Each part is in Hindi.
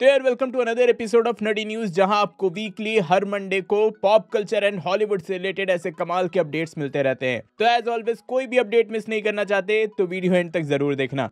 तो यार welcome to another episode of नडी न्यूज़ जहां आपको वीकली हर मंडे को पॉप कल्चर एंड हॉलीवुड से रिलेटेड ऐसे कमाल के अपडेट्स मिलते रहते हैं तो एज ऑलवेज कोई भी अपडेट मिस नहीं करना चाहते तो वीडियो एंड तक जरूर देखना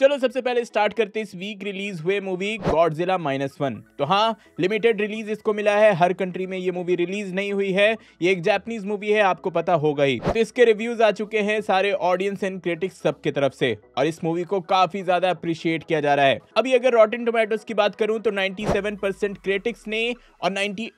चलो सबसे पहले स्टार्ट करते इस वीक रिलीज हुए मूवी गॉडजिला माइनस वन तो हाँ लिमिटेड रिलीज इसको मिला है हर कंट्री में ये मूवी रिलीज नहीं हुई है ये एक जैपनीज मूवी है आपको पता होगा ही तो इसके रिव्यूज आ चुके हैं सारे ऑडियंस एंड क्रिटिक्स सबके तरफ से और इस मूवी को काफी ज्यादा अप्रिशिएट किया जा रहा है अभी अगर रॉटन टोमेटोज की बात करूँ तो नाइन्टी क्रिटिक्स ने और नाइन्टी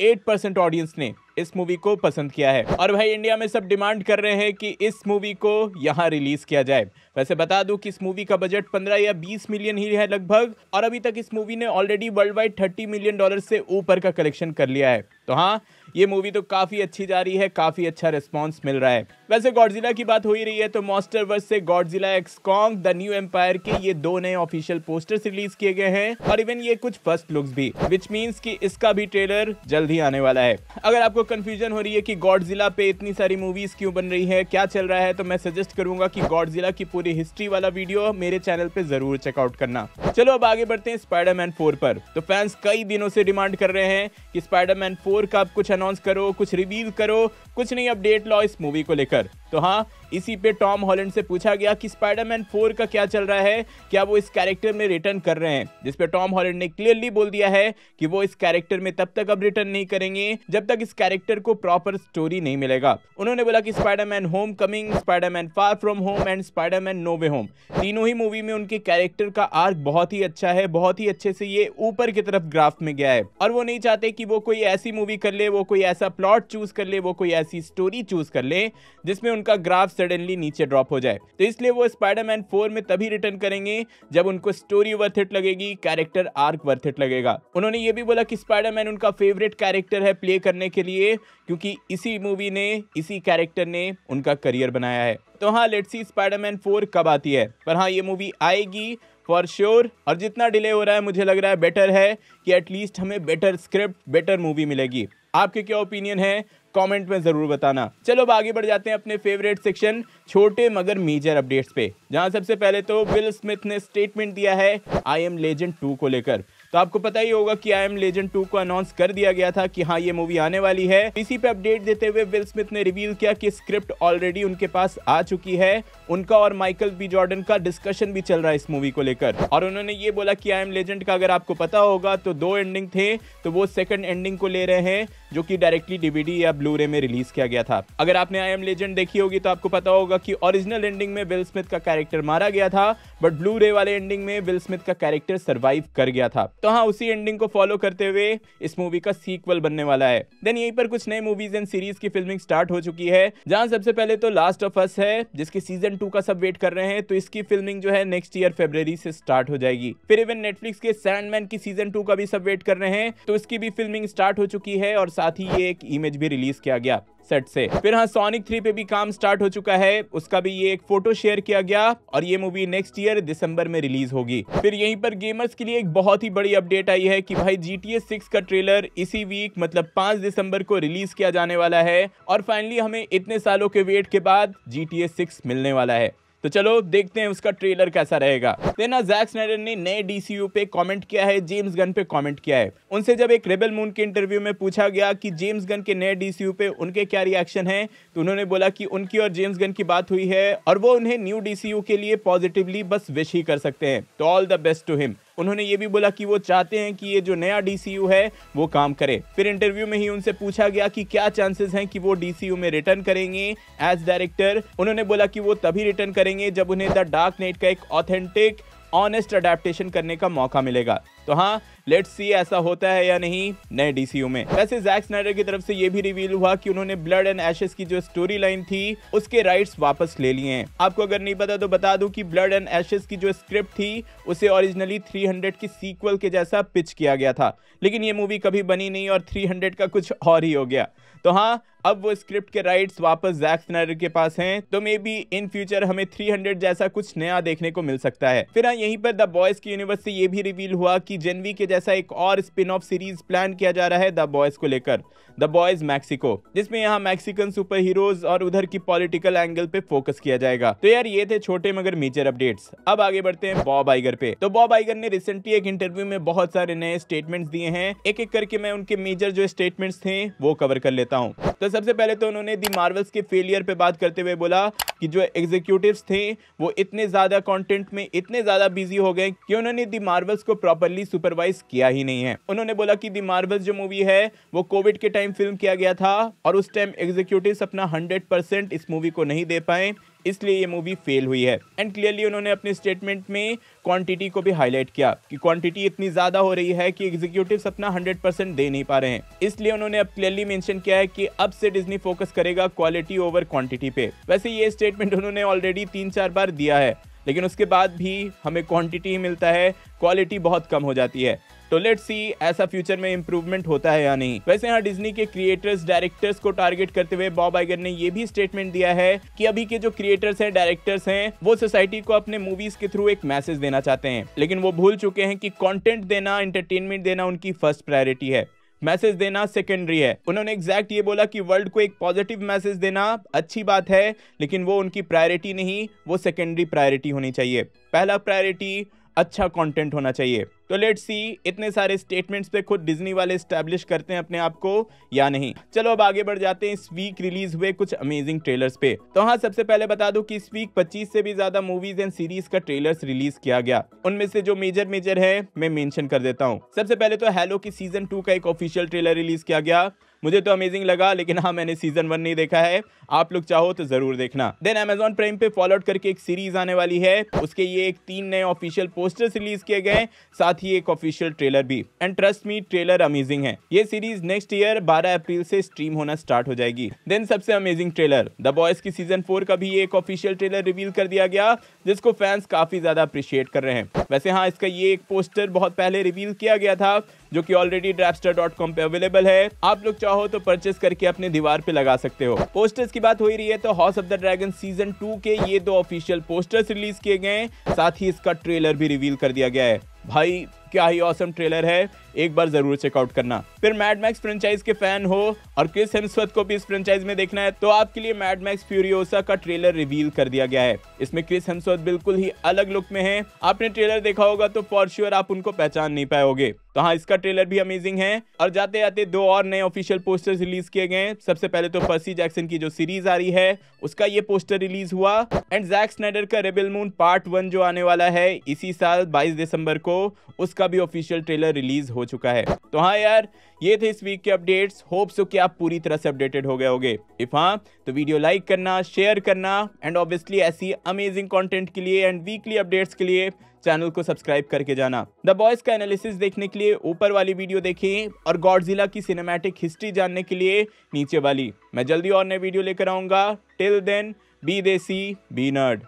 ऑडियंस ने इस मूवी को पसंद किया है और भाई इंडिया में सब डिमांड कर रहे हैं कि इस मूवी को यहाँ रिलीज किया जाए वैसे बता दूं कि इस मूवी का बजट 15 या 20 मिलियन ही है लगभग और अभी तक इस मूवी ने already worldwide 30 million dollar से ऊपर का कलेक्शन कर लिया है तो हाँ ये मूवी तो काफ़ी अच्छी जा रही है काफ़ी अच्छा रिस्पॉन्स मिल रहा है वैसे गॉडजिला की बात हो ही रही है तो मॉस्टर वर्स से Godzilla x Kong the new empire के ये दो नए ऑफिशियल पोस्टर्स रिलीज किए गए हैं और इवन ये कुछ फर्स्ट लुक्स भी विच मीन्स की इसका भी ट्रेलर जल्द ही आने वाला है अगर आपको कंफ्यूजन हो रही है की गॉडजिला पे इतनी सारी मूवीज क्यों बन रही है क्या चल रहा है तो मैं सजेस्ट करूंगा की गॉडजिला की पूरी हिस्ट्री वाला वीडियो मेरे चैनल पे जरूर चेकआउट करना चलो अब आगे बढ़ते हैं स्पाइडरमैन फोर पर तो फैंस कई दिनों से डिमांड कर रहे हैं कि स्पाइडरमैन फोर का कुछ अनाउंस करो कुछ रिवील करो कुछ नहीं अपडेट लाओ इस मूवी को लेकर तो हाँ इसी पे टॉम हॉलैंड से पूछा गया कि स्पाइडरमैन फोर का क्या चल रहा है क्या वो इस कैरेक्टर में रिटर्न कर रहे हैं जिस पे टॉम हॉलैंड ने क्लियरली बोल दिया है कि वो इस कैरेक्टर में तब तक अब रिटर्न नहीं करेंगे जब तक इस कैरेक्टर को प्रॉपर स्टोरी नहीं मिलेगा उन्होंने बोला कि Spiderman homecoming Spiderman far from home and Spiderman no way home तीनों ही मूवी में उनके कैरेक्टर का आर्क बहुत ही अच्छा है बहुत ही अच्छे से ये ऊपर की तरफ ग्राफ में गया है और वो नहीं चाहते कि वो कोई ऐसी मूवी कर ले वो कोई ऐसा प्लॉट चूज कर ले वो कोई ऐसी स्टोरी चूज कर ले जिसमें उनका ग्राफ सडनली नीचे ड्रॉप हो जाए तो इसलिए वो स्पाइडरमैन फोर में तभी रिटर्न करेंगे जब उनको स्टोरी वर्थ इट लगेगी कैरेक्टर आर्क वर्थ इट लगेगा उन्होंने ये भी बोला कि स्पाइडरमैन उनका फेवरेट कैरेक्टर है प्ले करने के लिए क्योंकि इसी मूवी ने इसी कैरेक्टर ने उनका करियर बनाया है तो हाँ लेट्स सी स्पाइडरमैन फोर कब आती है पर हाँ ये मूवी आएगी फॉर श्योर और जितना डिले हो रहा है मुझे लग रहा है बेटर है कि एटलीस्ट हमें बेटर स्क्रिप्ट बेटर मूवी मिलेगी आपके क्या ओपिनियन है कमेंट में ज़रूर बताना चलो अब आगे बढ़ जाते हैं अपने फेवरेट सेक्शन छोटे मगर मेजर अपडेट्स पे जहां सबसे पहले तो विल स्मिथ ने स्टेटमेंट दिया है आई एम लेजेंड टू को लेकर तो आपको पता ही होगा कि आई एम लेजेंड टू को अनाउंस कर दिया गया था कि हाँ ये मूवी आने वाली है इसी पे अपडेट देते हुए विल स्मिथ ने रिवील किया कि स्क्रिप्ट ऑलरेडी उनके पास आ चुकी है उनका और माइकल बी जॉर्डन का डिस्कशन भी चल रहा है इस मूवी को लेकर और उन्होंने ये बोला कि आई एम लेजेंड का अगर आपको पता होगा तो दो एंडिंग थे तो वो सेकंड एंडिंग को ले रहे हैं जो कि डायरेक्टली डीवीडी या ब्लू रे में रिलीज किया गया था अगर आपने आई एम लेजेंड देखी होगी तो आपको पता होगा कि ओरिजिनल एंडिंग में विल स्मिथ का कैरेक्टर मारा गया था बट ब्लू रे वाले एंडिंग में विल स्मिथ का कैरेक्टर सर्वाइव कर गया था तो हाँ उसी एंडिंग को फॉलो करते हुए इस मूवी का सीक्वल बनने वाला है देन यहीं पर कुछ नए मूवीज एंड सीरीज की फिल्मिंग स्टार्ट हो चुकी है जहाँ सबसे पहले तो लास्ट ऑफ अस है जिसके सीजन टू का सब वेट कर रहे हैं तो इसकी फिल्मिंग जो है नेक्स्ट ईयर फेब्रवरी से स्टार्ट हो जाएगी फिर इवन नेटफ्लिक्स के सैंडमैन की सीजन टू का भी सब वेट कर रहे हैं तो इसकी भी फिल्मिंग स्टार्ट हो चुकी है और साथ ही ये एक इमेज भी रिलीज किया गया सेट से फिर हाँ सोनिक थ्री पे भी काम स्टार्ट हो चुका है उसका भी ये एक फोटो शेयर किया गया और ये मूवी नेक्स्ट ईयर दिसंबर में रिलीज होगी फिर यहीं पर गेमर्स के लिए एक बहुत ही बड़ी अपडेट आई है कि भाई जी टी का ट्रेलर इसी वीक मतलब पांच दिसंबर को रिलीज किया जाने वाला है और फाइनली हमें इतने सालों के वेट के बाद जी टी मिलने वाला है तो चलो देखते हैं उसका ट्रेलर कैसा रहेगा देना जैक स्नाइडर ने नए डीसीयू पे कमेंट किया है जेम्स गन पे कमेंट किया है उनसे जब एक रेबल मून के इंटरव्यू में पूछा गया कि जेम्स गन के नए डीसीयू पे उनके क्या रिएक्शन है तो उन्होंने बोला कि उनकी और जेम्स गन की बात हुई है और वो उन्हें न्यू डीसीयू के लिए पॉजिटिवली बस विश ही कर सकते हैं तो all the best to him उन्होंने ये भी बोला कि वो चाहते हैं कि ये जो नया डी है वो काम करे फिर इंटरव्यू में ही उनसे पूछा गया कि क्या चांसेस हैं कि वो डी में रिटर्न करेंगे एज डायरेक्टर उन्होंने बोला कि वो तभी रिटर्न करेंगे जब उन्हें द डार्क नेट का एक ऑथेंटिक ऑनेस्ट अडेप्टेशन करने का मौका मिलेगा तो हाँ लेट्स सी ऐसा होता है या नहीं नए डीसीयू में वैसे जैक स्नाइडर की तरफ से ये भी रिवील हुआ कि उन्होंने ब्लड एंड एशेस की जो स्टोरी लाइन थी उसके राइट्स वापस ले लिए हैं आपको अगर नहीं पता तो बता दूं कि ब्लड एंड एशेस की जो स्क्रिप्ट थी उसे ओरिजिनली 300 की सीक्वल के जैसा पिच किया गया था लेकिन ये मूवी कभी बनी नहीं और थ्री का कुछ और ही हो गया तो हाँ अब वो स्क्रिप्ट के राइट्स वापस जैक स्नाइडर के पास हैं तो मे बी इन फ्यूचर हमें 300 जैसा कुछ नया देखने को मिल सकता है फिर हाँ यहीं पर द बॉयज की यूनिवर्स से ये भी रिवील हुआ कि की जेनवी के जैसा एक और स्पिन ऑफ सीरीज प्लान किया जा रहा है द बॉयज को लेकर द बॉयज मैक्सिको जिसमें यहाँ मैक्सिकन सुपर हीरोज और उधर की पॉलिटिकल एंगल पे फोकस किया जाएगा तो यार ये थे छोटे मगर मेजर अपडेट्स अब आगे बढ़ते हैं बॉब आइगर पे तो बॉब आइगर ने रिसेंटली एक इंटरव्यू में बहुत सारे नए स्टेटमेंट्स दिए हैं एक एक करके मैं उनके मेजर जो स्टेटमेंट्स थे वो कवर कर लेता हूँ तो सबसे पहले तो उन्होंने दी मार्वल्स के फेलियर पे बात करते हुए बोला कि जो एग्जीक्यूटिव्स थे वो इतने ज़्यादा कंटेंट में इतने ज़्यादा बिजी हो गए कि उन्होंने दी मार्वल्स को प्रॉपरली सुपरवाइज किया ही नहीं है उन्होंने बोला कि दी मार्वल्स जो मूवी है वो कोविड के टाइम फिल्म किया गया था और उस टाइम एग्जीक्यूटिव अपना हंड्रेड इस मूवी को नहीं दे पाए इसलिए ये मूवी फेल हुई है एंड क्लियरली उन्होंने अपने स्टेटमेंट में क्वांटिटी को भी हाईलाइट किया कि क्वांटिटी इतनी ज़्यादा हो रही है कि एग्जीक्यूटिव अपना 100 परसेंट दे नहीं पा रहे हैं इसलिए उन्होंने अब क्लियरली मेंशन किया है कि अब से डिज्नी फोकस करेगा क्वालिटी ओवर क्वांटिटी पे वैसे ये स्टेटमेंट उन्होंने ऑलरेडी तीन चार बार दिया है लेकिन उसके बाद भी हमें क्वांटिटी ही मिलता है क्वालिटी बहुत कम हो जाती है तो लेट सी ऐसा फ्यूचर में इम्प्रूवमेंट होता है या नहीं वैसे यहाँ डिज्नी के क्रिएटर्स डायरेक्टर्स को टारगेट करते हुए बॉब आइगर ने यह भी स्टेटमेंट दिया है कि अभी के जो क्रिएटर्स हैं डायरेक्टर्स हैं वो सोसाइटी को अपने मूवीज के थ्रू एक मैसेज देना चाहते हैं लेकिन वो भूल चुके हैं कि कंटेंट देना एंटरटेनमेंट देना उनकी फर्स्ट प्रायोरिटी है मैसेज देना सेकेंडरी है उन्होंने एग्जैक्ट ये बोला कि वर्ल्ड को एक पॉजिटिव मैसेज देना अच्छी बात है लेकिन वो उनकी प्रायोरिटी नहीं वो सेकेंडरी प्रायोरिटी होनी चाहिए पहला प्रायोरिटी अच्छा कंटेंट होना चाहिए तो लेट सी इतने सारे स्टेटमेंट्स पे खुद डिज्नी वाले स्टैब्लिश करते हैं अपने आप को या नहीं चलो अब आगे बढ़ जाते हैं इस वीक रिलीज हुए कुछ अमेजिंग ट्रेलर्स पे तो हाँ सबसे पहले बता दूं कि इस वीक 25 से भी ज्यादा मूवीज एंड सीरीज का ट्रेलर्स रिलीज किया गया उनमें से जो मेजर मेजर है मैं मेंशन कर देता हूँ सबसे पहले तो हेलो की सीजन टू का एक ऑफिशियल ट्रेलर रिलीज किया गया मुझे तो अमेजिंग लगा लेकिन हाँ मैंने सीजन वन नहीं देखा है आप लोग चाहो तो ज़रूर देखना देन अमेजोन प्राइम पे आउट करके एक सीरीज आने वाली है उसके ये एक तीन नए ऑफिशियल पोस्टर्स रिलीज किए गए साथ ही एक ऑफिशियल ट्रेलर भी and trust me trailer amazing है ये सीरीज नेक्स्ट ईयर बारह अप्रैल से स्ट्रीम होना स्टार्ट हो जाएगी देन सबसे अमेजिंग ट्रेलर द बॉयज की सीजन फोर का भी एक ऑफिशियल ट्रेलर रिवील कर दिया गया जिसको फैंस काफी ज्यादा अप्रिशिएट कर रहे हैं वैसे हाँ इसका ये एक पोस्टर बहुत पहले रिवील किया गया था जो कि ऑलरेडी ड्रैपस्टर डॉट कॉम पे अवेलेबल है आप लोग चाहो तो परचेस करके अपने दीवार पे लगा सकते हो पोस्टर्स की बात हो रही है तो House of the Dragon season two के ये दो ऑफिशियल पोस्टर्स रिलीज किए गए साथ ही इसका ट्रेलर भी रिवील कर दिया गया है भाई क्या ही ऑसम ट्रेलर है एक बार ज़रूर चेकआउट करना फिर मैड मैक्स फ्रेंचाइज के फैन हो और क्रिस हेम्सवर्थ को भी इस फ्रेंचाइज में देखना है तो आपके लिए मैड मैक्स फ्यूरियोसा का ट्रेलर रिवील कर दिया गया है इसमें क्रिस हेम्सवर्थ बिल्कुल ही अलग लुक में है आपने ट्रेलर देखा होगा तो फॉर श्योर आप उनको पहचान नहीं पाओगे तो हाँ इसका ट्रेलर भी अमेजिंग है और जाते जाते दो और नए ऑफिशियल पोस्टर रिलीज किए गए सबसे पहले तो पर्सी जैक्सन की जो सीरीज आ रही है उसका ये पोस्टर रिलीज हुआ एंड जैक स्नाइडर का रेबल मून पार्ट वन जो आने वाला है इसी साल 22 दिसंबर को को उसका भी ऑफिशियल ट्रेलर रिलीज हो चुका है तो हाँ यार ये थे इस वीक के अपडेट्स होप सो कि आप पूरी तरह से अपडेटेड हो गए होगे इफ हाँ तो वीडियो लाइक करना शेयर करना एंड ऑब्वियसली ऐसी अमेजिंग कंटेंट के लिए एंड वीकली अपडेट्स के लिए चैनल को सब्सक्राइब करके जाना द बॉयज का एनालिसिस देखने के लिए ऊपर वाली वीडियो देखें और गॉडजिला की सिनेमैटिक हिस्ट्री जानने के लिए नीचे वाली मैं जल्दी और नए वीडियो लेकर आऊंगा till then be desi be nerd